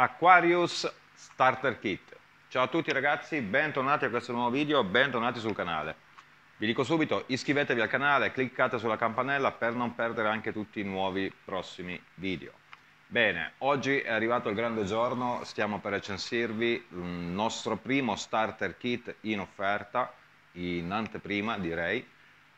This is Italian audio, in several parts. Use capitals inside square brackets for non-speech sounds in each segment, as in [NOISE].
Aquarius Starter Kit. Ciao a tutti ragazzi, bentornati a questo nuovo video, bentornati sul canale. Vi dico subito, iscrivetevi al canale, cliccate sulla campanella per non perdere anche tutti i nuovi prossimi video. Bene, oggi è arrivato il grande giorno, stiamo per recensirvi il nostro primo starter kit in offerta, in anteprima direi.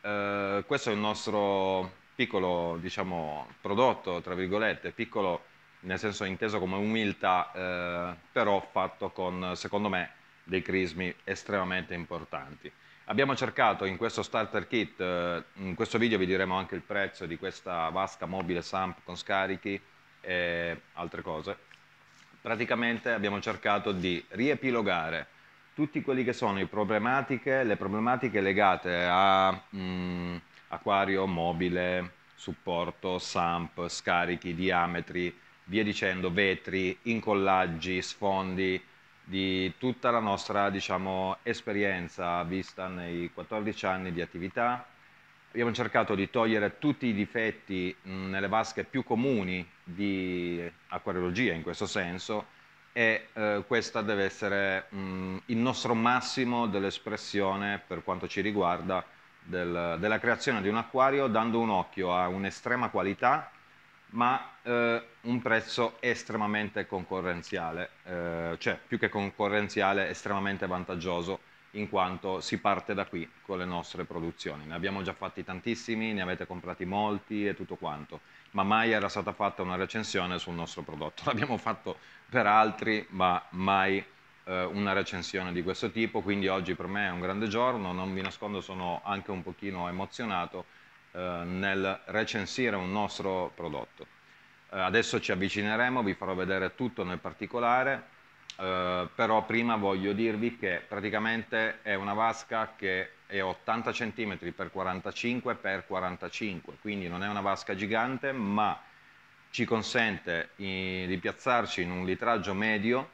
Eh, questo è il nostro piccolo diciamo, prodotto, tra virgolette, piccolo nel senso inteso come umiltà, eh, però fatto con, secondo me, dei crismi estremamente importanti. Abbiamo cercato in questo starter kit, eh, in questo video vi diremo anche il prezzo di questa vasca mobile SAMP con scarichi e altre cose, praticamente abbiamo cercato di riepilogare tutti quelli che sono le problematiche, le problematiche legate a mh, mm, acquario mobile, supporto, SAMP, scarichi, diametri, via dicendo, vetri, incollaggi, sfondi di tutta la nostra diciamo, esperienza vista nei 14 anni di attività. Abbiamo cercato di togliere tutti i difetti nelle vasche più comuni di acquariologia in questo senso e eh, questa deve essere mh, il nostro massimo dell'espressione per quanto ci riguarda del, della creazione di un acquario dando un occhio a un'estrema qualità ma eh, un prezzo estremamente concorrenziale, eh, cioè più che concorrenziale estremamente vantaggioso in quanto si parte da qui con le nostre produzioni. Ne abbiamo già fatti tantissimi, ne avete comprati molti e tutto quanto, ma mai era stata fatta una recensione sul nostro prodotto. [LAUGHS] L'abbiamo fatto per altri, ma mai eh, una recensione di questo tipo, quindi oggi per me è un grande giorno, non vi nascondo sono anche un pochino emozionato eh, nel recensire un nostro prodotto. Eh, adesso ci avvicineremo, vi farò vedere tutto nel particolare, eh, però prima voglio dirvi che praticamente è una vasca che è 80 cm x 45 x 45, quindi non è una vasca gigante, ma ci consente di piazzarci in un litraggio medio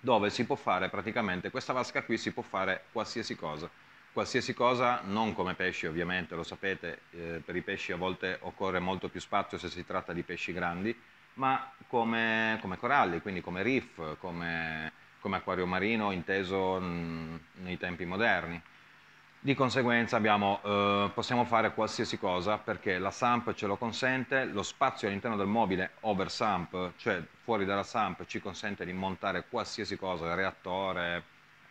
dove si può fare praticamente, questa vasca qui si può fare qualsiasi cosa qualsiasi cosa, non come pesci ovviamente, lo sapete, eh, per i pesci a volte occorre molto più spazio se si tratta di pesci grandi, ma come, come coralli, quindi come reef, come, come acquario marino inteso mh, mm, nei tempi moderni. Di conseguenza abbiamo, eh, possiamo fare qualsiasi cosa perché la SAMP ce lo consente, lo spazio all'interno del mobile over SAMP, cioè fuori dalla SAMP, ci consente di montare qualsiasi cosa, reattore,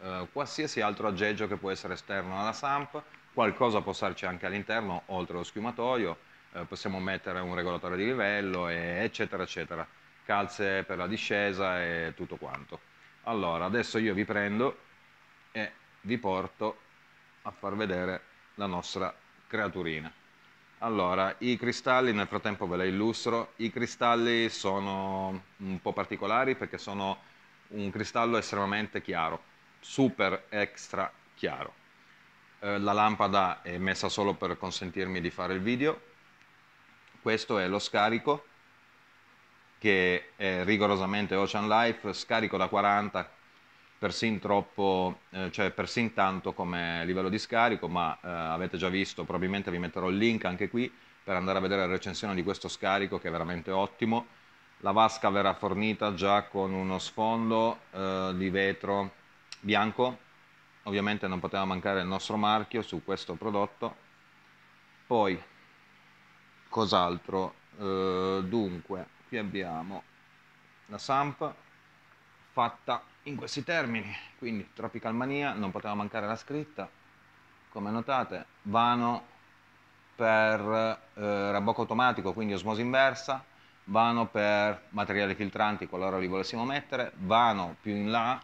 eh, qualsiasi altro aggeggio che può essere esterno alla SAMP, qualcosa può starci anche all'interno, oltre lo schiumatoio, eh, possiamo mettere un regolatore di livello, e eccetera, eccetera, calze per la discesa e tutto quanto. Allora, adesso io vi prendo e vi porto a far vedere la nostra creaturina. Allora, i cristalli, nel frattempo ve la illustro, i cristalli sono un po' particolari perché sono un cristallo estremamente chiaro super extra chiaro. Eh, la lampada è messa solo per consentirmi di fare il video. Questo è lo scarico che è rigorosamente Ocean Life, scarico da 40 persin troppo, eh, cioè persin tanto come livello di scarico, ma eh, avete già visto, probabilmente vi metterò il link anche qui per andare a vedere la recensione di questo scarico che è veramente ottimo. La vasca verrà fornita già con uno sfondo eh, di vetro bianco, ovviamente non poteva mancare il nostro marchio su questo prodotto. Poi, cos'altro? Eh, dunque, qui abbiamo la Samp fatta in questi termini, quindi Tropical Mania, non poteva mancare la scritta, come notate, vano per eh, rabocco automatico, quindi osmosi inversa, vano per materiali filtranti qualora li volessimo mettere, vano più in là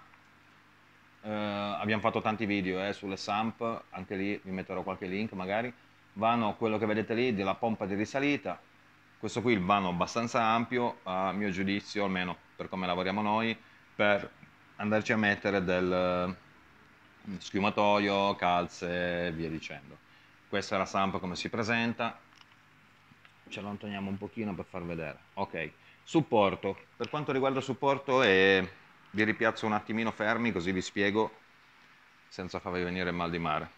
eh, abbiamo fatto tanti video eh, sulle SAMP, anche lì vi metterò qualche link magari, vano quello che vedete lì della pompa di risalita, questo qui il vano abbastanza ampio, a mio giudizio, almeno per come lavoriamo noi, per andarci a mettere del mm, schiumatoio, calze e via dicendo. Questa è la SAMP come si presenta, ci allontaniamo un pochino per far vedere. Ok, supporto, per quanto riguarda supporto è vi ripiazzo un attimino fermi così vi spiego senza farvi venire il mal di mare.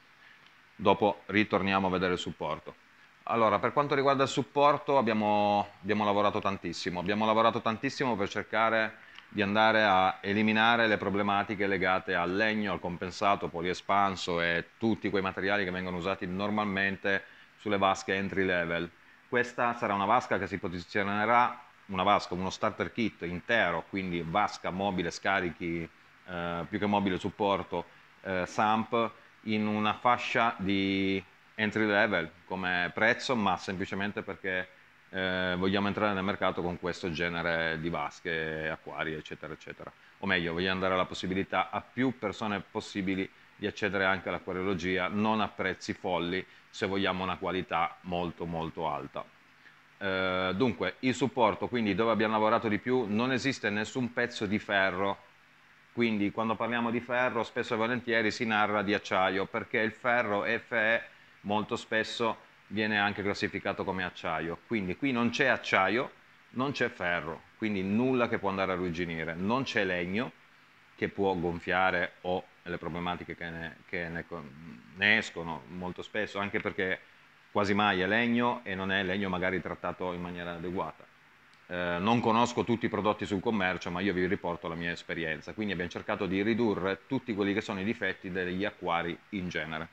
Dopo ritorniamo a vedere il supporto. Allora, per quanto riguarda il supporto abbiamo, abbiamo lavorato tantissimo. Abbiamo lavorato tantissimo per cercare di andare a eliminare le problematiche legate al legno, al compensato, poliespanso e tutti quei materiali che vengono usati normalmente sulle vasche entry level. Questa sarà una vasca che si posizionerà una vasca, uno starter kit intero, quindi vasca mobile, scarichi, eh, più che mobile supporto, eh, SAMP, in una fascia di entry level come prezzo, ma semplicemente perché eh, vogliamo entrare nel mercato con questo genere di vasche, acquari, eccetera, eccetera. O meglio, vogliamo dare la possibilità a più persone possibili di accedere anche all'acquariologia, non a prezzi folli, se vogliamo una qualità molto molto alta. Eh, dunque, il supporto, quindi dove abbiamo lavorato di più, non esiste nessun pezzo di ferro, quindi quando parliamo di ferro spesso e volentieri si narra di acciaio, perché il ferro FE molto spesso viene anche classificato come acciaio, quindi qui non c'è acciaio, non c'è ferro, quindi nulla che può andare a rugginire, non c'è legno che può gonfiare o le problematiche che ne, che ne, ne escono molto spesso, anche perché quasi mai è legno e non è legno magari trattato in maniera adeguata. Eh, non conosco tutti i prodotti sul commercio, ma io vi riporto la mia esperienza. Quindi abbiamo cercato di ridurre tutti quelli che sono i difetti degli acquari in genere.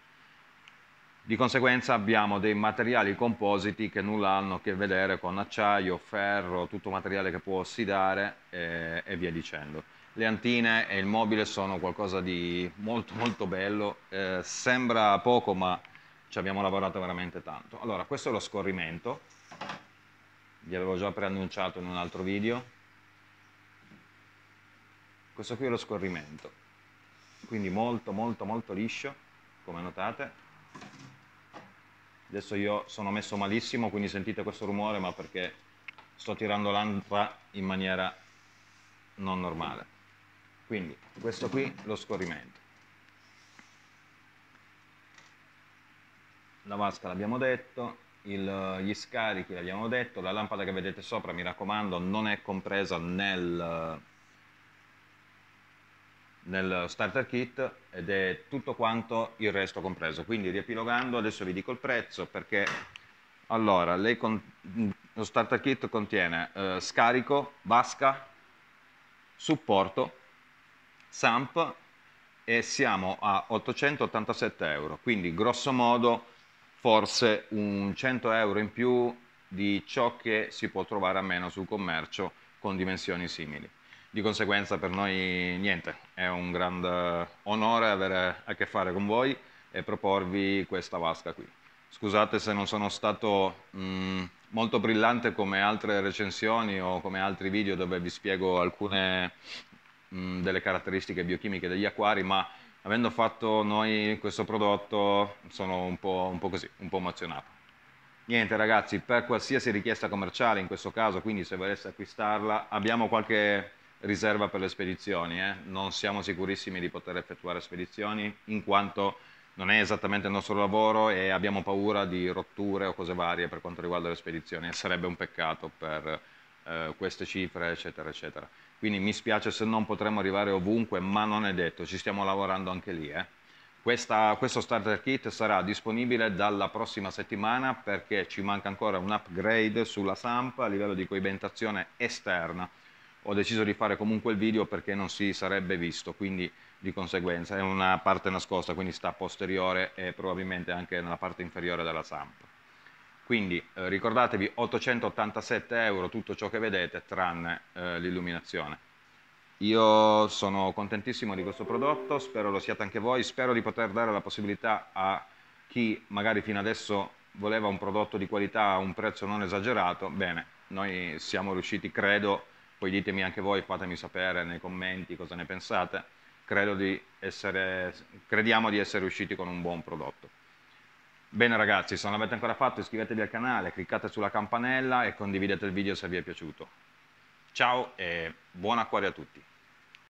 Di conseguenza abbiamo dei materiali compositi che nulla hanno a che vedere con acciaio, ferro, tutto materiale che può ossidare e, eh, e via dicendo. Le antine e il mobile sono qualcosa di molto molto bello, eh, sembra poco ma ci abbiamo lavorato veramente tanto. Allora, questo è lo scorrimento, vi avevo già preannunciato in un altro video. Questo qui è lo scorrimento, quindi molto molto molto liscio, come notate. Adesso io sono messo malissimo, quindi sentite questo rumore, ma perché sto tirando l'antra in maniera non normale. Quindi questo qui è lo scorrimento. la vasca l'abbiamo detto, il, gli scarichi l'abbiamo detto, la lampada che vedete sopra mi raccomando non è compresa nel, nel starter kit ed è tutto quanto il resto compreso quindi riepilogando adesso vi dico il prezzo perché allora con, lo starter kit contiene eh, scarico, vasca, supporto, SAMP e siamo a 887 euro quindi grosso modo forse un 100 euro in più di ciò che si può trovare a meno sul commercio con dimensioni simili. Di conseguenza per noi niente, è un grande onore avere a che fare con voi e proporvi questa vasca qui. Scusate se non sono stato mh, mm, molto brillante come altre recensioni o come altri video dove vi spiego alcune mh, mm, delle caratteristiche biochimiche degli acquari, ma avendo fatto noi questo prodotto sono un po', un po così, un po' emozionato. Niente ragazzi, per qualsiasi richiesta commerciale in questo caso, quindi se volesse acquistarla, abbiamo qualche riserva per le spedizioni, eh? non siamo sicurissimi di poter effettuare spedizioni in quanto non è esattamente il nostro lavoro e abbiamo paura di rotture o cose varie per quanto riguarda le spedizioni e sarebbe un peccato per eh, queste cifre eccetera eccetera quindi mi spiace se non potremo arrivare ovunque, ma non è detto, ci stiamo lavorando anche lì. Eh. Questa, questo starter kit sarà disponibile dalla prossima settimana perché ci manca ancora un upgrade sulla SAMP a livello di coibentazione esterna. Ho deciso di fare comunque il video perché non si sarebbe visto, quindi di conseguenza è una parte nascosta, quindi sta posteriore e probabilmente anche nella parte inferiore della SAMP. Quindi eh, ricordatevi 887 euro tutto ciò che vedete tranne eh, l'illuminazione. Io sono contentissimo di questo prodotto, spero lo siate anche voi, spero di poter dare la possibilità a chi magari fino adesso voleva un prodotto di qualità a un prezzo non esagerato, bene, noi siamo riusciti, credo, poi ditemi anche voi, fatemi sapere nei commenti cosa ne pensate, credo di essere, crediamo di essere riusciti con un buon prodotto. Bene ragazzi, se non l'avete ancora fatto iscrivetevi al canale, cliccate sulla campanella e condividete il video se vi è piaciuto. Ciao e buon acquario a tutti!